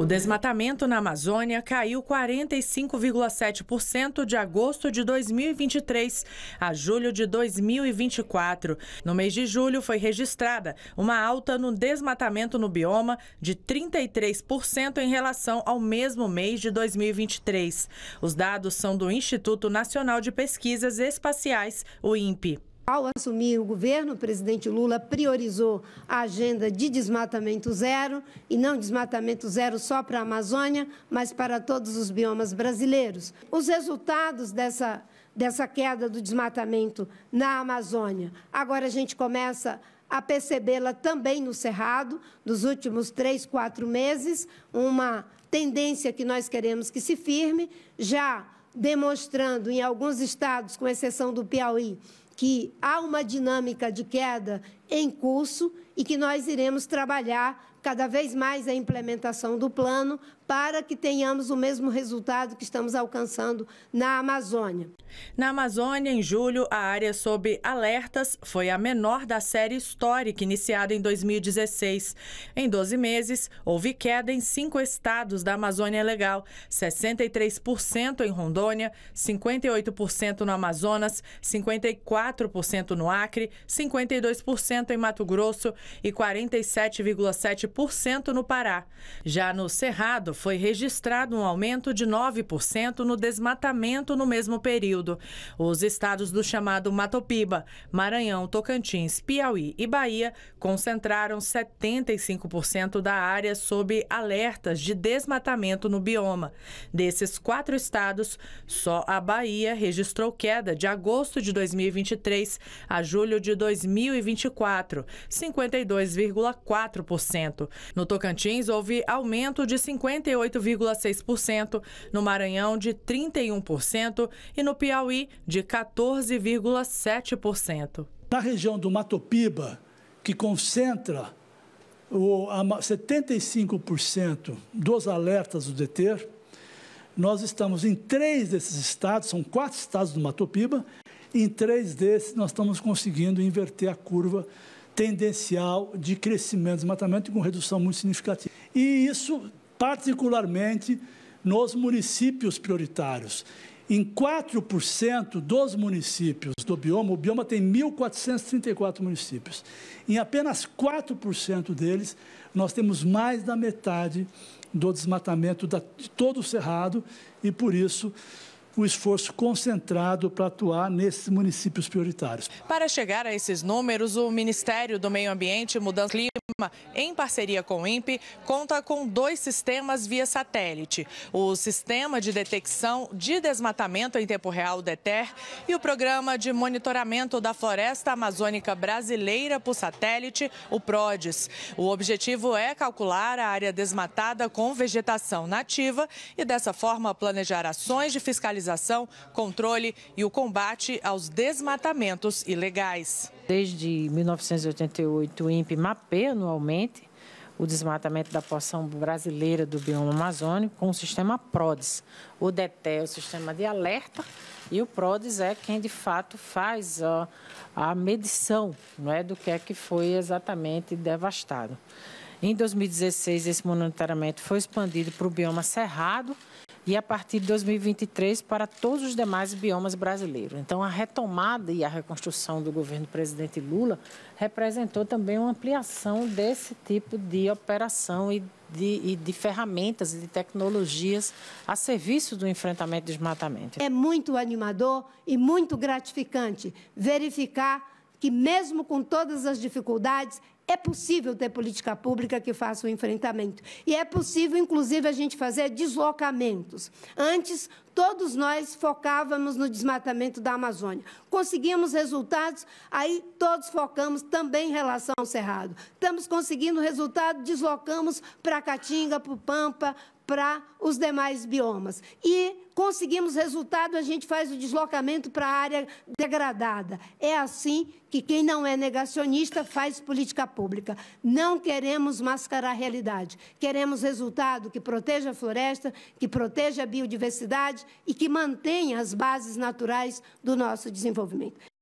O desmatamento na Amazônia caiu 45,7% de agosto de 2023 a julho de 2024. No mês de julho foi registrada uma alta no desmatamento no bioma de 33% em relação ao mesmo mês de 2023. Os dados são do Instituto Nacional de Pesquisas Espaciais, o INPE. Ao assumir o governo, o presidente Lula priorizou a agenda de desmatamento zero, e não desmatamento zero só para a Amazônia, mas para todos os biomas brasileiros. Os resultados dessa, dessa queda do desmatamento na Amazônia, agora a gente começa a percebê-la também no Cerrado, nos últimos três, quatro meses, uma tendência que nós queremos que se firme, já demonstrando em alguns estados, com exceção do Piauí, que há uma dinâmica de queda em curso e que nós iremos trabalhar cada vez mais a implementação do plano para que tenhamos o mesmo resultado que estamos alcançando na Amazônia. Na Amazônia, em julho, a área sob alertas foi a menor da série histórica iniciada em 2016. Em 12 meses, houve queda em cinco estados da Amazônia Legal: 63% em Rondônia, 58% no Amazonas, 54% no Acre, 52% em Mato Grosso e 47,7% no Pará. Já no Cerrado, foi registrado um aumento de 9% no desmatamento no mesmo período. Os estados do chamado Matopiba, Maranhão, Tocantins, Piauí e Bahia concentraram 75% da área sob alertas de desmatamento no bioma. Desses quatro estados, só a Bahia registrou queda de agosto de 2023 a julho de 2024 52,4%. No Tocantins, houve aumento de 58,6%, no Maranhão, de 31% e no Piauí, de 14,7%. Na região do Mato Piba, que concentra 75% dos alertas do DETER, nós estamos em três desses estados, são quatro estados do Mato Piba, em três desses, nós estamos conseguindo inverter a curva tendencial de crescimento do desmatamento com redução muito significativa. E isso, particularmente, nos municípios prioritários. Em 4% dos municípios do bioma, o bioma tem 1.434 municípios. Em apenas 4% deles, nós temos mais da metade do desmatamento de todo o cerrado e, por isso, o esforço concentrado para atuar nesses municípios prioritários. Para chegar a esses números, o Ministério do Meio Ambiente e Mudança Clima, em parceria com o INPE, conta com dois sistemas via satélite: o Sistema de Detecção de Desmatamento em Tempo Real, DETER, e o Programa de Monitoramento da Floresta Amazônica Brasileira por Satélite, o PRODES. O objetivo é calcular a área desmatada com vegetação nativa e, dessa forma, planejar ações de fiscalização fiscalização, controle e o combate aos desmatamentos ilegais. Desde 1988, o INPE mapeia anualmente o desmatamento da porção brasileira do bioma amazônico com o sistema PRODES. O DETE é o sistema de alerta e o PRODES é quem, de fato, faz a, a medição não é, do que é que foi exatamente devastado. Em 2016, esse monitoramento foi expandido para o bioma cerrado e a partir de 2023 para todos os demais biomas brasileiros. Então, a retomada e a reconstrução do governo do presidente Lula representou também uma ampliação desse tipo de operação e de, e de ferramentas e de tecnologias a serviço do enfrentamento do desmatamento. É muito animador e muito gratificante verificar que, mesmo com todas as dificuldades, é possível ter política pública que faça o enfrentamento. E é possível, inclusive, a gente fazer deslocamentos. Antes, todos nós focávamos no desmatamento da Amazônia. Conseguimos resultados, aí todos focamos também em relação ao Cerrado. Estamos conseguindo resultado, deslocamos para Caatinga, para o Pampa, para os demais biomas. E conseguimos resultado, a gente faz o deslocamento para a área degradada. É assim que quem não é negacionista faz política pública. Não queremos mascarar a realidade. Queremos resultado que proteja a floresta, que proteja a biodiversidade e que mantenha as bases naturais do nosso desenvolvimento.